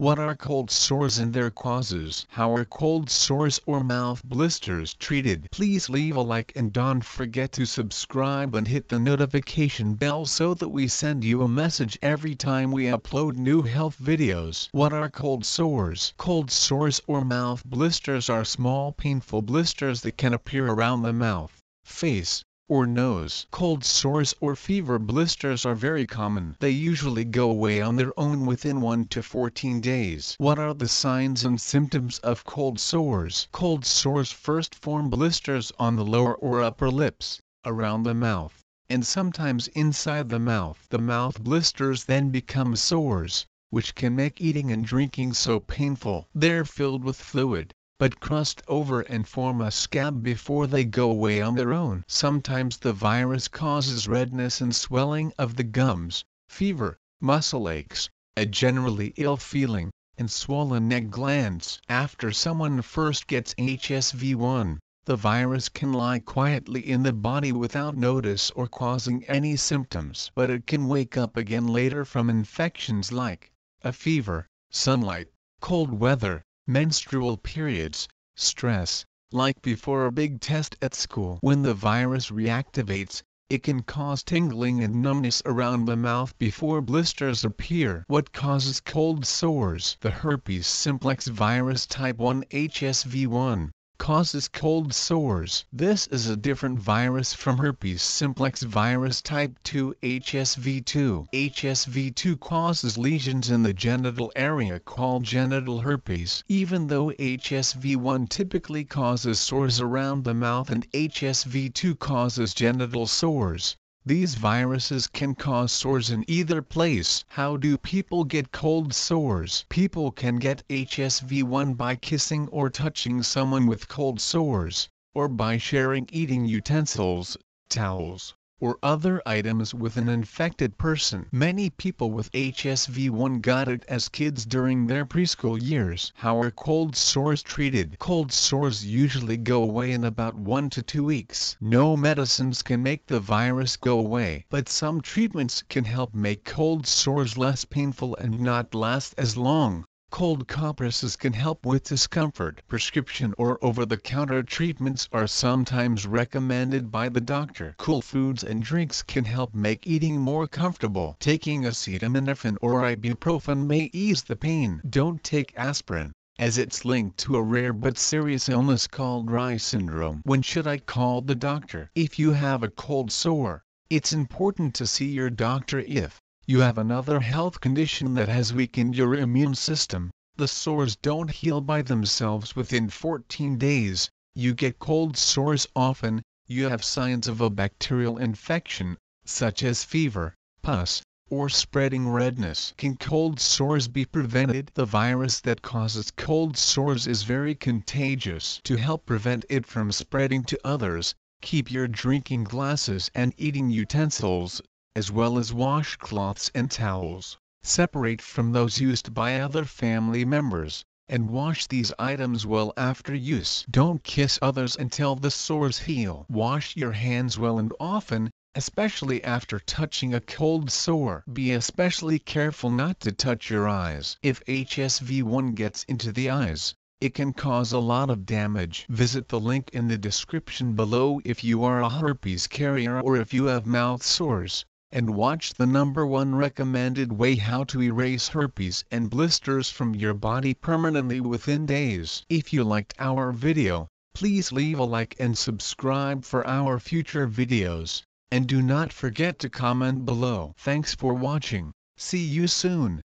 What are cold sores and their causes? How are cold sores or mouth blisters treated? Please leave a like and don't forget to subscribe and hit the notification bell so that we send you a message every time we upload new health videos. What are cold sores? Cold sores or mouth blisters are small painful blisters that can appear around the mouth, face, or nose. Cold sores or fever blisters are very common. They usually go away on their own within 1 to 14 days. What are the signs and symptoms of cold sores? Cold sores first form blisters on the lower or upper lips, around the mouth, and sometimes inside the mouth. The mouth blisters then become sores, which can make eating and drinking so painful. They're filled with fluid, but crust over and form a scab before they go away on their own. Sometimes the virus causes redness and swelling of the gums, fever, muscle aches, a generally ill feeling, and swollen neck glands. After someone first gets HSV1, the virus can lie quietly in the body without notice or causing any symptoms. But it can wake up again later from infections like a fever, sunlight, cold weather, menstrual periods, stress, like before a big test at school. When the virus reactivates, it can cause tingling and numbness around the mouth before blisters appear. What causes cold sores? The herpes simplex virus type 1 HSV1 causes cold sores. This is a different virus from herpes simplex virus type 2 HSV2. HSV2 causes lesions in the genital area called genital herpes. Even though HSV1 typically causes sores around the mouth and HSV2 causes genital sores, these viruses can cause sores in either place. how do people get cold sores? people can get hsv one by kissing or touching someone with cold sores, or by sharing eating utensils towels, or other items with an infected person. Many people with HSV1 got it as kids during their preschool years. How are cold sores treated? Cold sores usually go away in about 1 to 2 weeks. No medicines can make the virus go away, but some treatments can help make cold sores less painful and not last as long. Cold compresses can help with discomfort. Prescription or over-the-counter treatments are sometimes recommended by the doctor. Cool foods and drinks can help make eating more comfortable. Taking acetaminophen or ibuprofen may ease the pain. Don't take aspirin as it's linked to a rare but serious illness called Rye syndrome. When should I call the doctor? If you have a cold sore, it's important to see your doctor if you have another health condition that has weakened your immune system, the sores don't heal by themselves within 14 days, you get cold sores often, you have signs of a bacterial infection, such as fever, pus, or spreading redness. Can cold sores be prevented? The virus that causes cold sores is very contagious. To help prevent it from spreading to others, keep your drinking glasses and eating utensils as well as washcloths and towels, separate from those used by other family members, and wash these items well after use. Don't kiss others until the sores heal. Wash your hands well and often, especially after touching a cold sore. Be especially careful not to touch your eyes. If HSV1 gets into the eyes, it can cause a lot of damage. Visit the link in the description below if you are a herpes carrier or if you have mouth sores and watch the number one recommended way how to erase herpes and blisters from your body permanently within days. If you liked our video, please leave a like and subscribe for our future videos, and do not forget to comment below. Thanks for watching, see you soon.